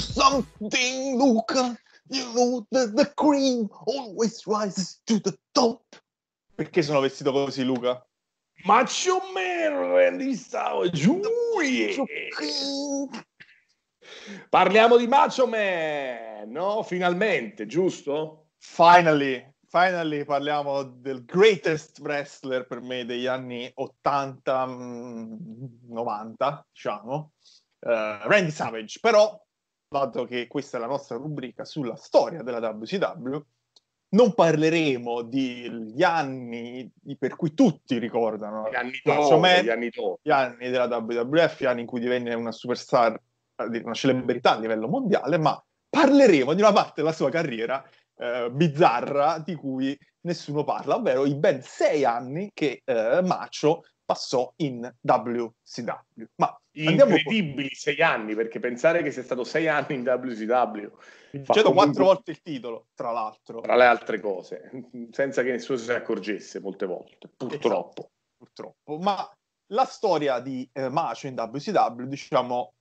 something, Luca. You know, the, the cream always rises to the top. Perché sono vestito così, Luca? Macho Man, Randy Savage. giù. Parliamo di Macho Man, no? Finalmente, giusto? Finally, finally parliamo del greatest wrestler per me degli anni 80-90, mm, diciamo, uh, Randy Savage. Però dato che questa è la nostra rubrica sulla storia della WCW. Non parleremo degli anni per cui tutti ricordano gli anni, top, Man, gli anni, gli anni della WWF, gli anni in cui divenne una superstar, una celebrità a livello mondiale, ma parleremo di una parte della sua carriera eh, bizzarra di cui nessuno parla, ovvero i ben sei anni che eh, Macho passò in WCW. Ma Incredibili con... sei anni, perché pensare che sia stato sei anni in WCW. Vincendono quattro volte il titolo, tra l'altro. Tra le altre cose, senza che nessuno se ne accorgesse molte volte, purtroppo. Esatto, purtroppo. Ma la storia di eh, Macio in WCW, diciamo,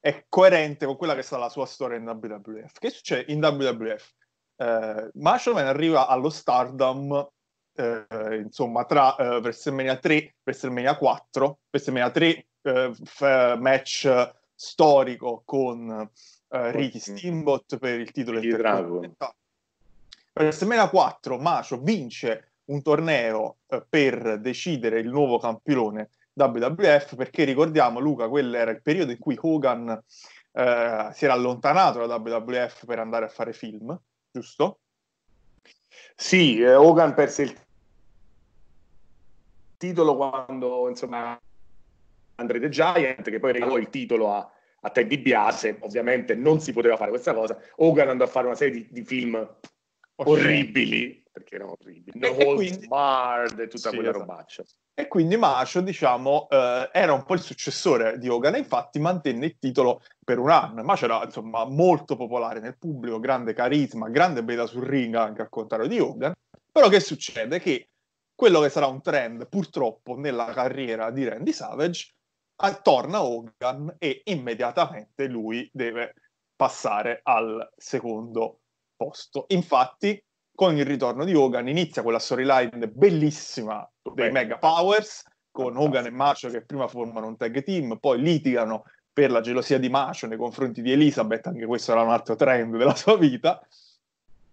è coerente con quella che sta la sua storia in WWF. Che succede in WWF? Eh, Macho Man arriva allo Stardom eh, insomma, tra eh, WrestleMania 3, WrestleMania 4, WrestleMania 3 eh, f- eh, match storico con eh, Ricky Steamboat per il titolo di Dragon. WrestleMania 4, Macio vince un torneo eh, per decidere il nuovo campione WWF perché ricordiamo Luca, quello era il periodo in cui Hogan si era allontanato da WWF per andare a fare film, giusto? Sì, eh, Hogan perse il titolo quando insomma Andre the Giant che poi regalò il titolo a, a Ted Biase ovviamente non si poteva fare questa cosa Hogan andò a fare una serie di, di film orribili perché erano orribili no e, quindi, Bard e tutta sì, quella esatto. robaccia e quindi Macio diciamo eh, era un po' il successore di Hogan e infatti mantenne il titolo per un anno Macio era insomma molto popolare nel pubblico grande carisma grande beta sul ring anche al contrario di Hogan però che succede? Che quello che sarà un trend purtroppo nella carriera di Randy Savage, torna Hogan e immediatamente lui deve passare al secondo posto. Infatti, con il ritorno di Hogan inizia quella storyline bellissima dei Beh. Mega Powers, con Hogan e Macho che prima formano un tag team, poi litigano per la gelosia di Macho nei confronti di Elizabeth, anche questo era un altro trend della sua vita,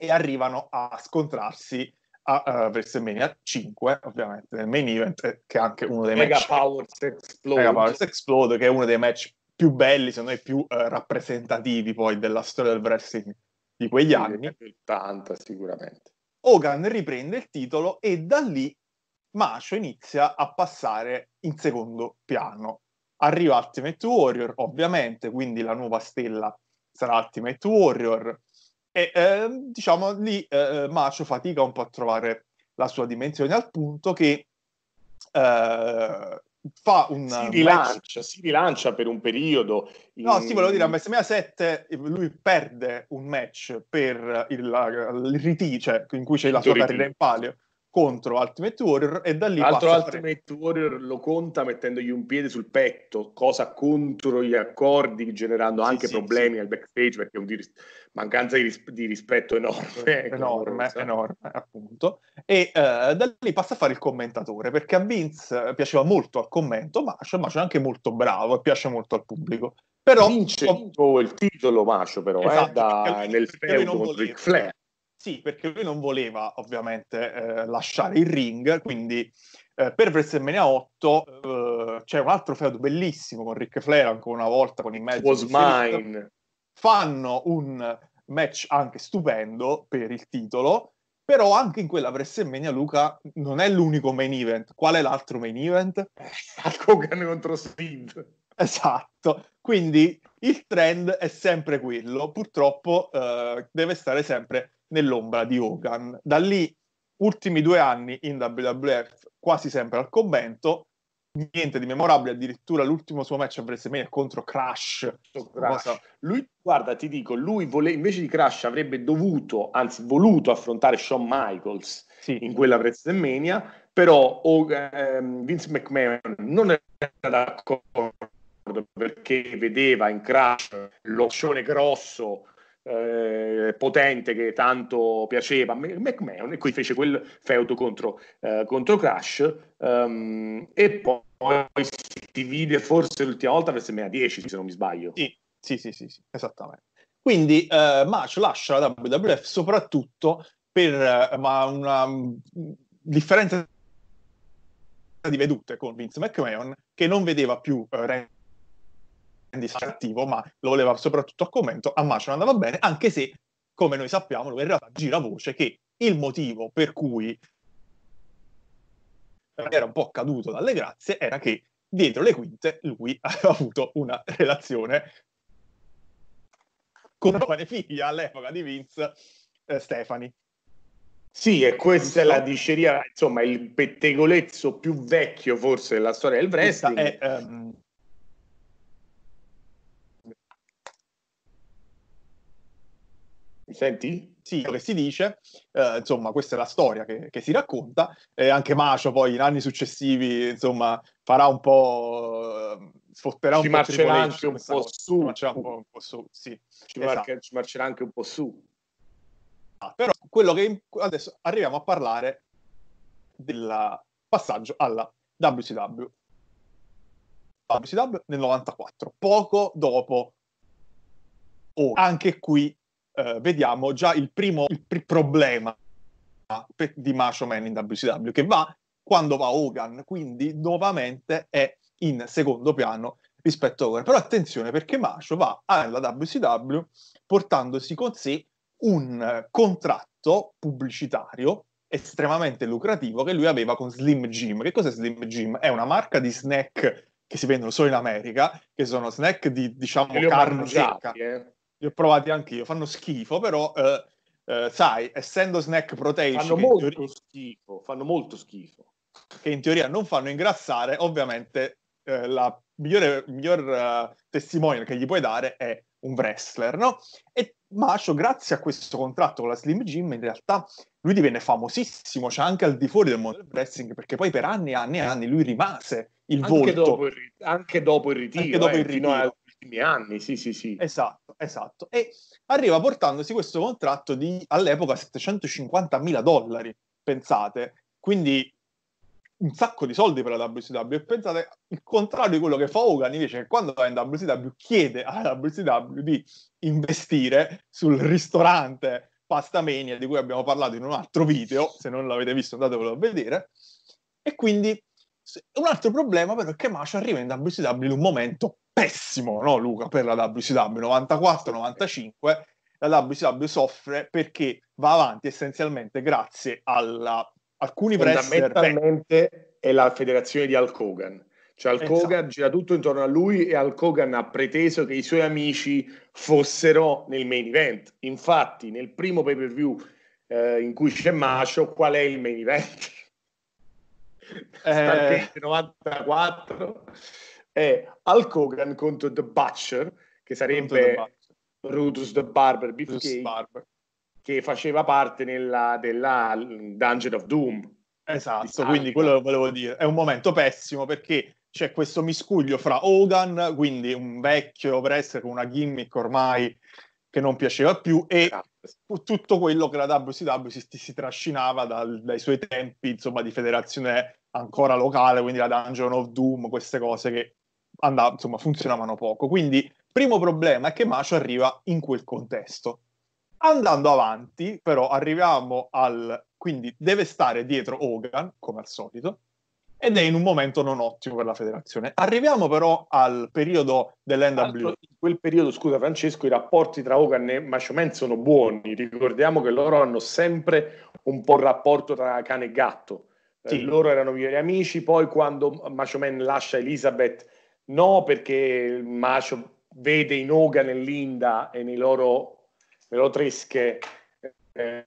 e arrivano a scontrarsi a uh, WrestleMania 5, ovviamente nel main event, eh, che è anche uno dei Mega match Powers Explode. Mega Powers Explode, che è uno dei match più belli, se non me più uh, rappresentativi poi della storia del wrestling di quegli sì, anni. 80 sicuramente. Hogan riprende il titolo e da lì Mascio inizia a passare in secondo piano. Arriva Ultimate Warrior, ovviamente, quindi la nuova stella sarà Ultimate Warrior, e eh, diciamo lì eh, eh Macio fatica un po' a trovare la sua dimensione al punto che eh, fa un si rilancia, match. si rilancia per un periodo. In... No, sì, volevo dire, a WrestleMania 7 lui perde un match per il, il ritiro, cioè in cui c'è il la sua ritiro. carriera in palio contro Ultimate Warrior e da lì Altro Ultimate Warrior lo conta mettendogli un piede sul petto, cosa contro gli accordi, generando sì, anche sì, problemi sì. al backstage perché è una dir- mancanza di, ris- di, rispetto enorme. Enorme, enorme, appunto. E uh, da lì passa a fare il commentatore perché a Vince eh, piaceva molto al commento Mascio, ma c'è anche molto bravo e piace molto al pubblico. Però vince ho... il titolo Mascio però eh, esatto, eh, da, nel feudo contro Ric Flair sì, perché lui non voleva ovviamente eh, lasciare il ring, quindi eh, per WrestleMania 8 eh, c'è un altro feudo bellissimo con Ric Flair ancora una volta con i match. Was mine. Fanno un match anche stupendo per il titolo, però anche in quella WrestleMania Luca non è l'unico main event. Qual è l'altro main event? Hulk Hogan contro Sid. Esatto, quindi il trend è sempre quello, purtroppo eh, deve stare sempre nell'ombra di Hogan. Da lì, ultimi due anni in WWF, quasi sempre al convento, niente di memorabile, addirittura l'ultimo suo match a WrestleMania contro Crash. Crash. Lui, guarda, ti dico, lui vole- invece di Crash avrebbe dovuto, anzi voluto affrontare Shawn Michaels sì. in quella WrestleMania, però oh, ehm, Vince McMahon non era d'accordo perché vedeva in Crash l'opzione grosso eh, potente che tanto piaceva McMahon e qui fece quel feudo contro, eh, contro Crash um, e poi si vide forse l'ultima volta per SMA 10 se non mi sbaglio sì sì sì, sì, sì esattamente quindi eh, Macho lascia la WWF soprattutto per eh, ma una mm, differenza di vedute con Vince McMahon che non vedeva più eh, cattivo, ma lo voleva soprattutto a commento, a Macio andava bene, anche se, come noi sappiamo, lui in realtà gira voce che il motivo per cui era un po' caduto dalle grazie era che dietro le quinte lui aveva avuto una relazione con la giovane figlia all'epoca di Vince, eh, Stefani. Sì, e questa è la diceria, insomma, il pettegolezzo più vecchio forse della storia del wrestling. È, ehm, Mi senti? Sì, che si dice, eh, insomma, questa è la storia che, che si racconta, e anche Macio poi in anni successivi, insomma, farà un po'... Eh, sfotterà un marcerà po' su. Marcerà un po', su, sì. Ci, esatto. marcerà anche un po' su. Ah, però quello che adesso arriviamo a parlare del passaggio alla WCW. WCW nel 94, poco dopo. Oh, anche qui eh, vediamo già il primo il pr- problema di Macho Man in WCW, che va quando va Hogan, quindi nuovamente è in secondo piano rispetto a Hogan. Però attenzione perché Macho va alla WCW portandosi con sé un contratto pubblicitario estremamente lucrativo che lui aveva con Slim Jim. Che cos'è Slim Jim? È una marca di snack che si vendono solo in America, che sono snack di, diciamo, carne secca. Eh. Li ho provati anch'io, fanno schifo, però eh, eh, sai, essendo snack proteici... Fanno molto teoria... schifo, fanno molto schifo. Che in teoria non fanno ingrassare, ovviamente eh, la migliore, miglior uh, eh, testimonial che gli puoi dare è un wrestler, no? E Macio, grazie a questo contratto con la Slim Jim, in realtà lui divenne famosissimo, cioè anche al di fuori del mondo del wrestling, perché poi per anni e anni e anni lui rimase il anche volto. Dopo il, anche dopo il ritiro, anche dopo eh, il ritiro. fino agli ultimi anni, sì sì sì. Esatto esatto. E arriva portandosi questo contratto di all'epoca 750 mila dollari, pensate. Quindi un sacco di soldi per la WCW e pensate il contrario di quello che fa Hogan invece che quando va in WCW chiede alla WCW di investire sul ristorante Pasta Mania di cui abbiamo parlato in un altro video se non l'avete visto andatevelo a vedere e quindi un altro problema però è che Macho arriva in WCW in un momento pessimo, no Luca, per la WCW, 94-95, la WCW soffre perché va avanti essenzialmente grazie alla alcuni wrestler... Fondamentalmente è la federazione di Hulk Hogan. Cioè Hulk esatto. gira tutto intorno a lui e Hulk Hogan ha preteso che i suoi amici fossero nel main event. Infatti nel primo pay-per-view eh, in cui c'è Macio, qual è il main event? Eh... 94 è Hulk Hogan contro The Butcher, che sarebbe the Butcher. Brutus the Barber, Beefcake, Barber. che faceva parte nella, della Dungeon of Doom. Esatto, quindi quello che volevo dire. È un momento pessimo perché c'è questo miscuglio fra Hogan, quindi un vecchio wrestler con una gimmick ormai che non piaceva più, e esatto. tutto quello che la WCW si, si trascinava dal, dai suoi tempi, insomma, di federazione ancora locale, quindi la Dungeon of Doom, queste cose che andava, insomma, funzionavano poco. Quindi, primo problema è che Macio arriva in quel contesto. Andando avanti, però, arriviamo al... Quindi deve stare dietro Hogan, come al solito, ed è in un momento non ottimo per la federazione. Arriviamo però al periodo dell'NW. In quel periodo, scusa Francesco, i rapporti tra Hogan e Macho Man sono buoni. Ricordiamo che loro hanno sempre un po' il rapporto tra cane e gatto. Sì. Eh, loro erano migliori amici, poi quando Macho Man lascia Elizabeth No, perché il Mascio vede in Oga, nell'Inda e nei loro, nelle loro tresche eh,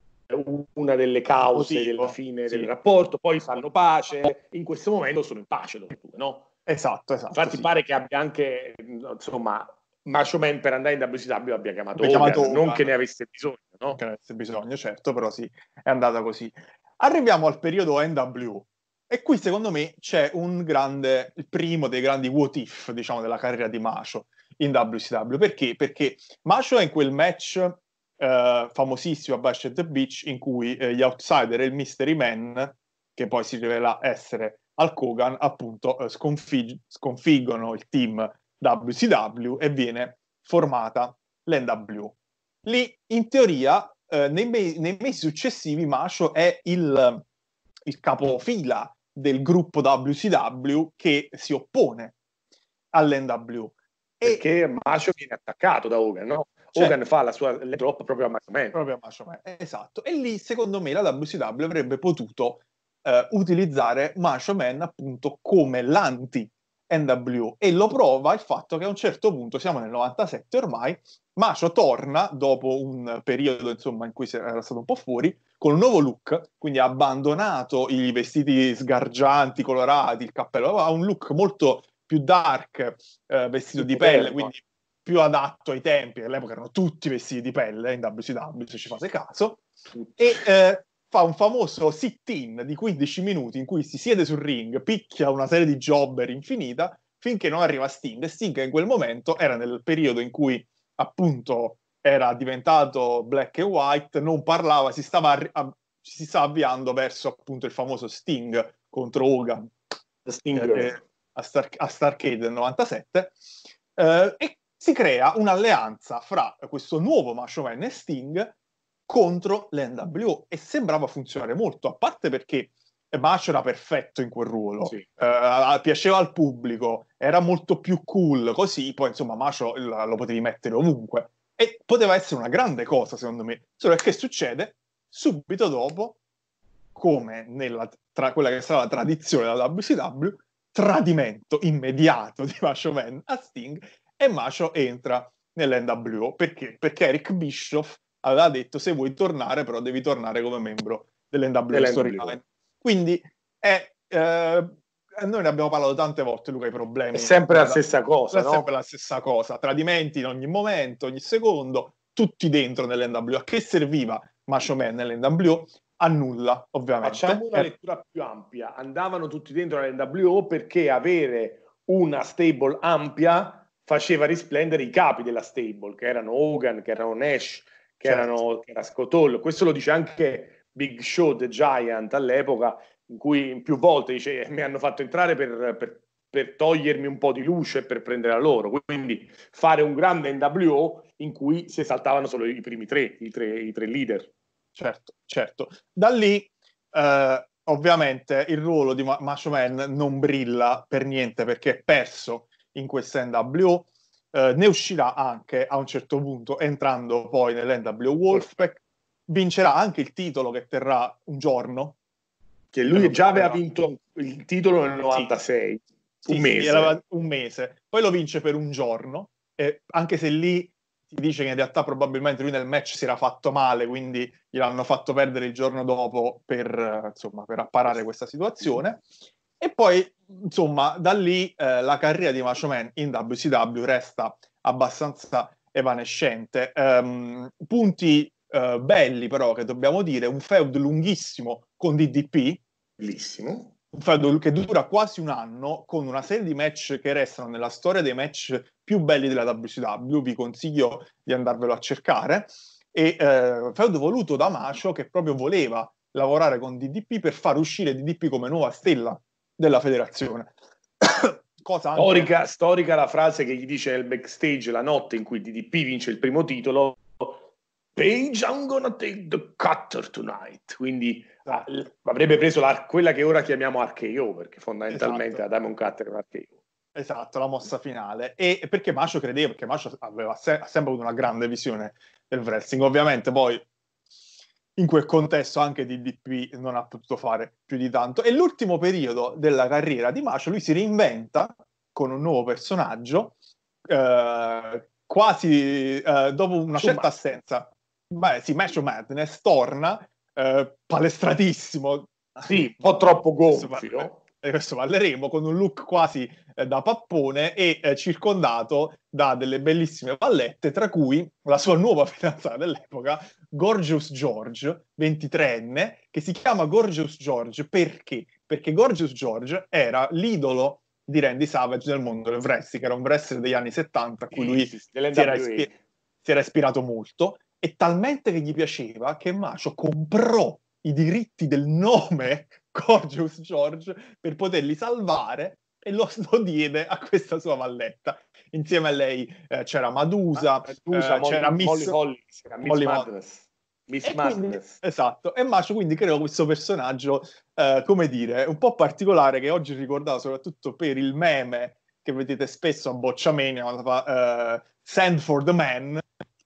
una delle cause Motivo. della fine sì. del rapporto, poi fanno pace, in questo momento sono in pace loro due, no? Esatto, esatto. Infatti sì. pare che abbia anche, insomma, Macho Man per andare in WCW abbia chiamato, chiamato Oga, non che ne avesse bisogno, no? Che ne avesse bisogno, certo, però sì, è andata così. Arriviamo al periodo NW, e qui secondo me c'è un grande, il primo dei grandi what if, diciamo, della carriera di Macho in WCW. Perché? Perché Macho è in quel match eh, famosissimo a Bash at the Beach in cui eh, gli Outsider e il Mystery Man, che poi si rivela essere Al Kogan, appunto eh, sconfig- sconfiggono il team WCW e viene formata l'NW. Lì, in teoria, eh, nei, me- nei, mesi successivi Macho è il il capofila del gruppo WCW che si oppone all'NW. Perché e... Macho viene attaccato da Hogan, no? Cioè, Hogan fa la sua drop proprio a Macho Man. Proprio a Macho Man, eh, esatto. E lì, secondo me, la WCW avrebbe potuto eh, utilizzare Macho Man appunto come l'anti NW e lo prova il fatto che a un certo punto, siamo nel 97 ormai, Macio torna dopo un periodo insomma, in cui era stato un po' fuori con un nuovo look, quindi ha abbandonato i vestiti sgargianti, colorati, il cappello, ha un look molto più dark, eh, vestito di pelle, quindi più adatto ai tempi, all'epoca erano tutti vestiti di pelle in WCW se ci fate caso, e eh, fa un famoso sit-in di 15 minuti in cui si siede sul ring, picchia una serie di jobber infinita finché non arriva Sting. E Sting in quel momento era nel periodo in cui appunto era diventato black and white, non parlava, si stava, a, si stava avviando verso appunto il famoso Sting contro Hogan Sting a, Star, a Starcade del 97. Eh, e si crea un'alleanza fra questo nuovo Macho Man e Sting contro l'NWO e sembrava funzionare molto, a parte perché Bacio era perfetto in quel ruolo, sì. eh, piaceva al pubblico, era molto più cool, così poi insomma Macio lo potevi mettere ovunque e poteva essere una grande cosa secondo me, solo che succede subito dopo, come nella, tra quella che sarà la tradizione della WCW, tradimento immediato di Macho Man a Sting e Macho entra nell'NWO perché? Perché Eric Bischoff aveva detto se vuoi tornare però devi tornare come membro dell'NW Storyline. Quindi è, eh, noi ne abbiamo parlato tante volte, Luca, i problemi. È sempre la, la stessa cosa, È no? sempre la stessa cosa. Tradimenti in ogni momento, ogni secondo, tutti dentro nell'NW. A che serviva Macho Man nell'NW? A nulla, ovviamente. Facciamo una eh. lettura più ampia. Andavano tutti dentro nell'NW perché avere una stable ampia faceva risplendere i capi della stable, che erano Hogan, che erano Nash, che, certo. erano, che era Scotollo. Questo lo dice anche Big Show, The Giant, all'epoca, in cui più volte dice, eh, mi hanno fatto entrare per, per, per togliermi un po' di luce e per prendere la loro. Quindi fare un grande NWO in cui si esaltavano solo i primi tre, i tre, i tre leader. Certo, certo. Da lì... Eh ovviamente il ruolo di Macho Man non brilla per niente perché è perso in questa NWO eh, ne uscirà anche a un certo punto entrando poi nell'NW Wolfpack, vincerà anche il titolo che terrà un giorno. Che lui eh, già aveva esatto. vinto il titolo nel 96, sì, un, mese. un mese. Poi lo vince per un giorno, e anche se lì si dice che in realtà probabilmente lui nel match si era fatto male, quindi gliel'hanno fatto perdere il giorno dopo per, insomma, per apparare questa situazione. E poi, insomma, da lì eh, la carriera di Macho Man in WCW resta abbastanza evanescente. Um, punti uh, belli, però, che dobbiamo dire, un feud lunghissimo con DDP. Bellissimo. Un feud che dura quasi un anno, con una serie di match che restano nella storia dei match più belli della WCW. Vi consiglio di andarvelo a cercare. E eh, feud voluto da Macho, che proprio voleva lavorare con DDP per far uscire DDP come nuova stella della federazione. Cosa storica, storica la frase che gli dice nel backstage la notte in cui DDP vince il primo titolo. Page, I'm gonna take the cutter tonight. Quindi ah, esatto. avrebbe preso la, quella che ora chiamiamo RKO, perché fondamentalmente esatto. la Diamond Cutter è un RKO. Esatto, la mossa finale. E perché Macio credeva, perché Macio aveva se- sempre avuto una grande visione del wrestling. Ovviamente poi in quel contesto anche DDP non ha potuto fare più di tanto. E l'ultimo periodo della carriera di Macio, lui si reinventa con un nuovo personaggio, eh, quasi eh, dopo una Su certa Ma- assenza. Beh, sì, Match Madness torna eh, palestratissimo. Sì, un po' troppo gonfio questo parleremo, con un look quasi eh, da pappone e eh, circondato da delle bellissime vallette, tra cui la sua nuova fidanzata dell'epoca, Gorgeous George, 23enne, che si chiama Gorgeous George perché? Perché Gorgeous George era l'idolo di Randy Savage nel mondo del wrestling, era un wrestler degli anni 70 a cui lui si era, ispi- si era ispirato molto e talmente che gli piaceva che Macio comprò i diritti del nome Gorgeous George per poterli salvare e lo, lo diede a questa sua valletta. Insieme a lei eh, c'era Madusa, ah, Madusa eh, eh, Molly, c'era Miss Molly Collins, Molly Madness. Miss quindi, esatto, e Macho quindi creò questo personaggio, eh, come dire, un po' particolare che oggi ricordavo soprattutto per il meme che vedete spesso a Bocciamania, quando fa uh, Send for the Man,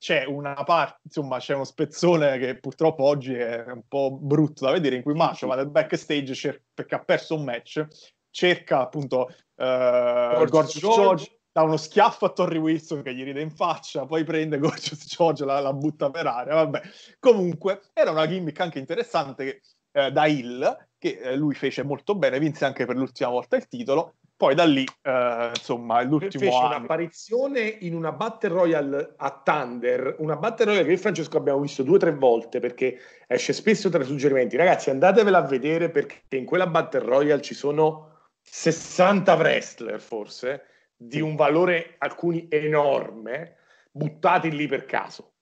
c'è una parte, insomma, c'è uno spezzone che purtroppo oggi è un po' brutto da vedere, in cui Macio va nel backstage cer- perché ha perso un match, cerca appunto eh, Gorgeous Gorgeous George. George, dà uno schiaffo a Torrey Wilson che gli ride in faccia, poi prende Gorgeous George la, la, butta per aria, vabbè. Comunque, era una gimmick anche interessante che, eh, da Hill, che eh, lui fece molto bene, vinse anche per l'ultima volta il titolo, poi da lì, eh, insomma, è l'ultimo fece anno. un'apparizione in una Battle Royale a Thunder, una Battle Royale che io e Francesco abbiamo visto due o tre volte perché esce spesso tra i suggerimenti. Ragazzi, andatevela a vedere perché in quella Battle Royale ci sono 60 wrestler forse, di un valore alcuni enorme, buttati lì per caso.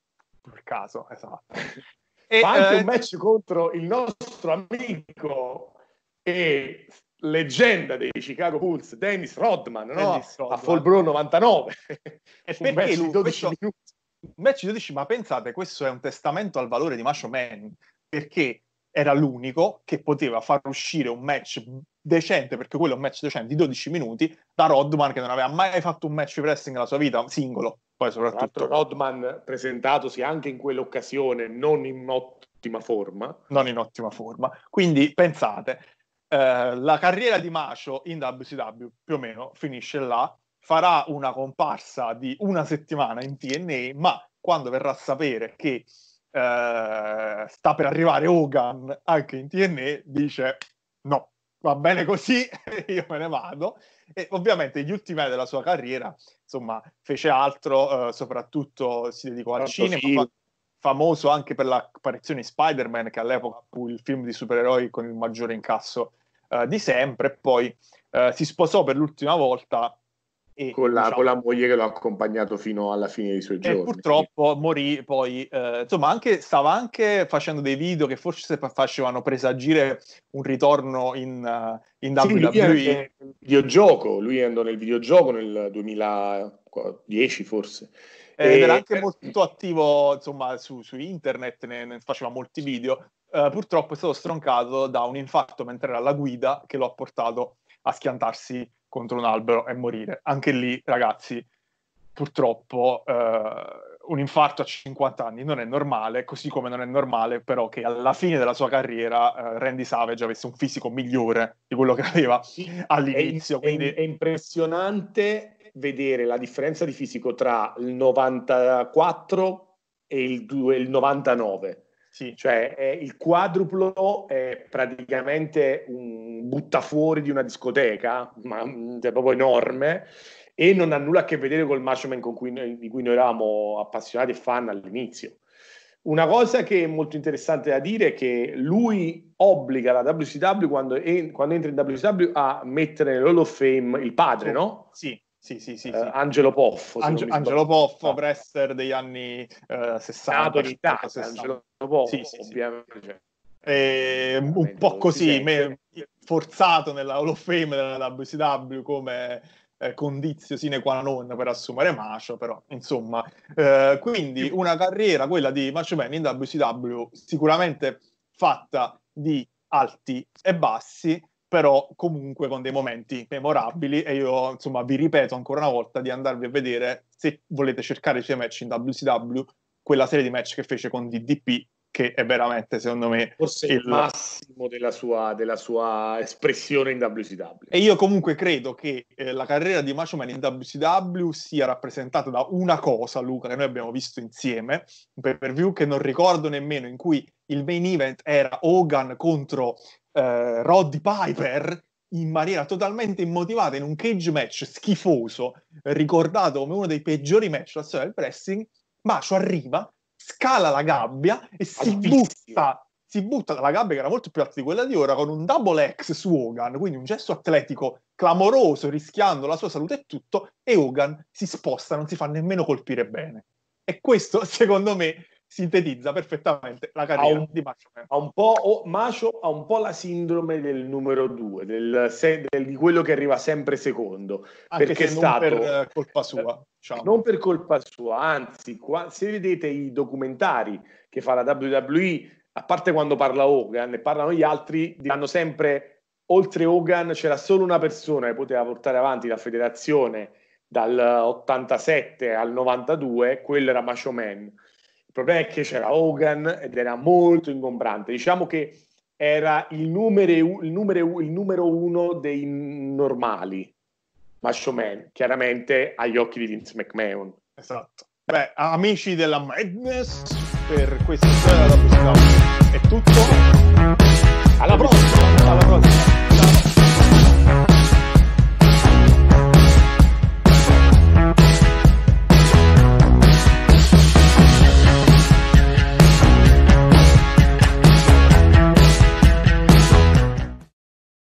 Per caso, esatto. e, Fa anche eh... un match contro il nostro amico e leggenda dei Chicago Bulls, Dennis Rodman, no? Dennis Rodman. a Folbro 99. E un perché lui, 12 questo... minuti. match 12, ma pensate, questo è un testamento al valore di Macho Man, perché era l'unico che poteva far uscire un match decente, perché quello è un match decente di 12 minuti, da Rodman che non aveva mai fatto un match di pressing nella sua vita, singolo. Poi soprattutto Rodman presentatosi anche in quell'occasione non in ottima forma. Non in ottima forma. Quindi pensate, eh, la carriera di Macio in WCW più o meno finisce là, farà una comparsa di una settimana in TNA, ma quando verrà a sapere che eh, sta per arrivare Hogan anche in TNA, dice no, va bene così, io me ne vado. E ovviamente gli ultimi anni della sua carriera, insomma, fece altro, eh, soprattutto si dedicò al cinema. Film. Famoso anche per l'apparizione di Spider-Man, che all'epoca fu il film di supereroi con il maggiore incasso eh, di sempre poi uh, si sposò per l'ultima volta. E, con, la, diciamo, con, la, moglie che l'ha accompagnato fino alla fine dei suoi giorni. purtroppo morì poi, eh, insomma, anche, stava anche facendo dei video che forse facevano presagire un ritorno in, uh, in WWE. Sì, lui nel videogioco, lui andò nel videogioco nel 2010 forse. Eh, ed era anche molto attivo insomma, su, su internet, ne, ne faceva molti video eh, purtroppo è stato stroncato da un infarto mentre era alla guida che lo ha portato a schiantarsi contro un albero e morire. Anche lì, ragazzi, purtroppo eh, un infarto a 50 anni non è normale, così come non è normale però che alla fine della sua carriera eh, Randy Savage avesse un fisico migliore di quello che aveva all'inizio. È, quindi... è, impressionante vedere la differenza di fisico tra il 94 e il, 2, il 99 sì. Cioè, è, il quadruplo è praticamente un buttafuori di una discoteca, ma mm, è cioè, proprio enorme, e non ha nulla a che vedere col Mashman di cui noi eravamo appassionati e fan all'inizio. Una cosa che è molto interessante da dire è che lui obbliga la WCW quando, en- quando entra in WCW a mettere nell'Hall of Fame il padre, no? Sì. Sì, sì, sì, eh, sì. Angelo Poffo. Ange- Angelo Poffo, ah. wrestler degli anni uh, 60. Nato in Italia, 60. Angelo Poffo, sì, sì, ovviamente. Cioè. E, un po' così, me, forzato nella Hall of Fame della WCW come eh, condizio sine qua non per assumere Macio, però insomma. Eh, quindi una carriera, quella di Macho Man in WCW, sicuramente fatta di alti e bassi, però comunque con dei momenti memorabili e io insomma vi ripeto ancora una volta di andarvi a vedere se volete cercare i suoi match in WCW quella serie di match che fece con DDP che è veramente secondo me forse il, massimo della sua, della sua, espressione in WCW e io comunque credo che eh, la carriera di Macho Man in WCW sia rappresentata da una cosa Luca che noi abbiamo visto insieme un pay per view che non ricordo nemmeno in cui il main event era Hogan contro eh, Roddy Piper in maniera totalmente immotivata in un cage match schifoso, ricordato come uno dei peggiori match della storia del wrestling, Macio arriva, scala la gabbia e si butta, si butta dalla gabbia che era molto più alta di quella di ora con un double X su Hogan, quindi un gesto atletico clamoroso, rischiando la sua salute e tutto, e Hogan si sposta, non si fa nemmeno colpire bene. E questo, secondo me, sintetizza perfettamente la carriera un, di Macho Man. Ha un po', oh, Macho ha un po' la sindrome del numero due, del, del, di quello che arriva sempre secondo. Anche perché se è stato, non per eh, colpa sua. Eh, diciamo. Non per colpa sua, anzi, qua, se vedete i documentari che fa la WWE, a parte quando parla Hogan e parlano gli altri, diranno sempre, oltre Hogan c'era solo una persona che poteva portare avanti la federazione dal 87 al 92, quello era Macho Man il problema è che c'era Hogan ed era molto ingombrante. Diciamo che era il numero, il numero, il numero uno dei normali, Macho Man, chiaramente agli occhi di Vince McMahon. Esatto. Beh, amici della Madness, per questa storia è tutto. Alla prossima! Alla prossima!